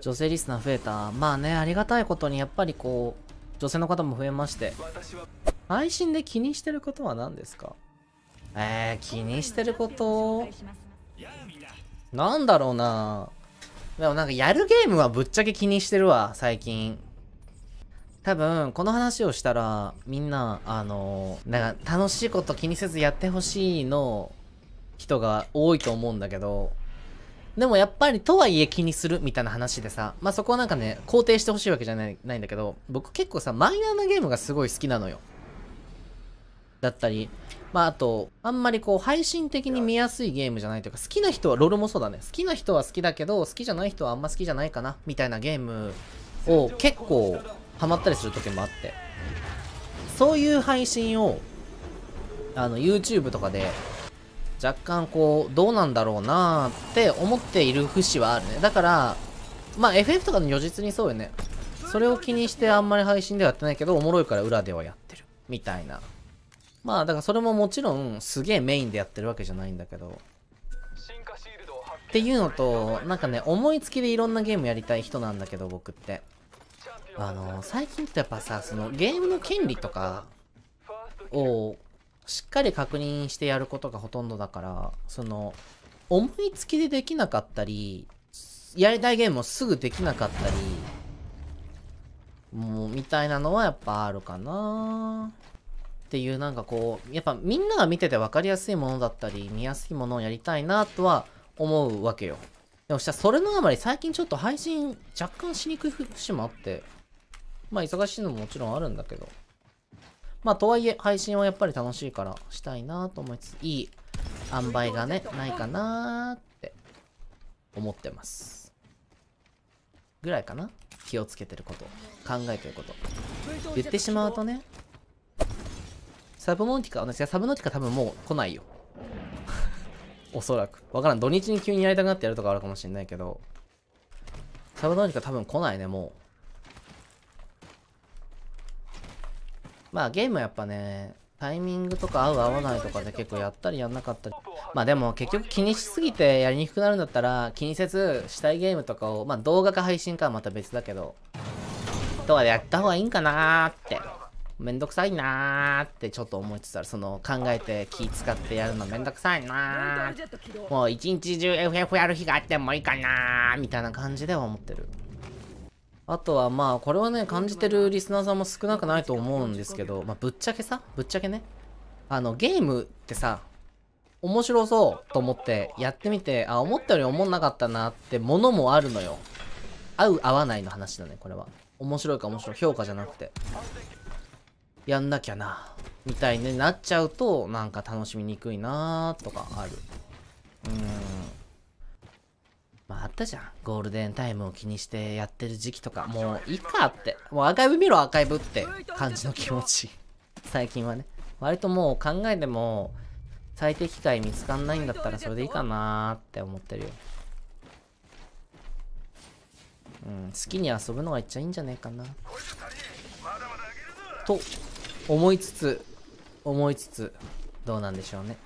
女性リスナー増えた。まあね、ありがたいことにやっぱりこう、女性の方も増えまして。配信で気にしてることは何ですかえー、気にしてることなんだろうなでもなんかやるゲームはぶっちゃけ気にしてるわ、最近。多分、この話をしたら、みんな、あのなんか楽しいこと気にせずやってほしいの人が多いと思うんだけど、でもやっぱりとはいえ気にするみたいな話でさ、まあそこはなんかね、肯定してほしいわけじゃないないんだけど、僕結構さ、マイナーなゲームがすごい好きなのよ。だったり、まああと、あんまりこう配信的に見やすいゲームじゃないというか、好きな人は、ロールもそうだね。好きな人は好きだけど、好きじゃない人はあんま好きじゃないかな、みたいなゲームを結構ハマったりする時もあって。そういう配信を、あの、YouTube とかで若干こう、どうなんだろうなって思っている節はあるね。だから、まあ FF とかの如実にそうよね。それを気にしてあんまり配信ではやってないけど、おもろいから裏ではやってる。みたいな。まあだからそれももちろんすげえメインでやってるわけじゃないんだけど。っていうのと、なんかね、思いつきでいろんなゲームやりたい人なんだけど、僕って。あの、最近ってやっぱさ、そのゲームの権利とかをしっかり確認してやることがほとんどだから、その、思いつきでできなかったり、やりたいゲームをすぐできなかったり、もう、みたいなのはやっぱあるかなっていうなんかこう、やっぱみんなが見てて分かりやすいものだったり、見やすいものをやりたいなとは思うわけよ。でもしたらそれのあまり最近ちょっと配信若干しにくい節もあって、まあ忙しいのももちろんあるんだけど。まあ、とはいえ、配信はやっぱり楽しいからしたいなと思いつつ、いい塩梅がね、ないかなって思ってます。ぐらいかな気をつけてること、考えてること。言ってしまうとね、サブノンティカ、私はサブノーティカ多分もう来ないよ。おそらく。わからん。土日に急にやりたくなってやるとかあるかもしんないけど、サブノーティカ多分来ないね、もう。まあゲームやっぱね、タイミングとか合う合わないとかで結構やったりやんなかったり。まあでも結局気にしすぎてやりにくくなるんだったら気にせずしたいゲームとかを、まあ動画か配信かはまた別だけど、とかでやった方がいいんかなーって。めんどくさいなーってちょっと思いつつたら、その考えて気使ってやるのめんどくさいなーもう一日中 FF やる日があってもいいかなーみたいな感じでは思ってる。あとはまあ、これはね、感じてるリスナーさんも少なくないと思うんですけど、まあ、ぶっちゃけさ、ぶっちゃけね、あの、ゲームってさ、面白そうと思ってやってみて、あ、思ったより思んなかったなってものもあるのよ。合う合わないの話だね、これは。面白いか面白い、評価じゃなくて。やんなきゃな、みたいになっちゃうと、なんか楽しみにくいなとかある。うーん。ったじゃん。ゴールデンタイムを気にしてやってる時期とか、もういいかって。もうアーカイブ見ろ、アーカイブって感じの気持ち。最近はね。割ともう考えても、最適解見つかんないんだったらそれでいいかなーって思ってるよ。うん、好きに遊ぶのがいっちゃいいんじゃねえかな。と、思いつつ、思いつつ、どうなんでしょうね。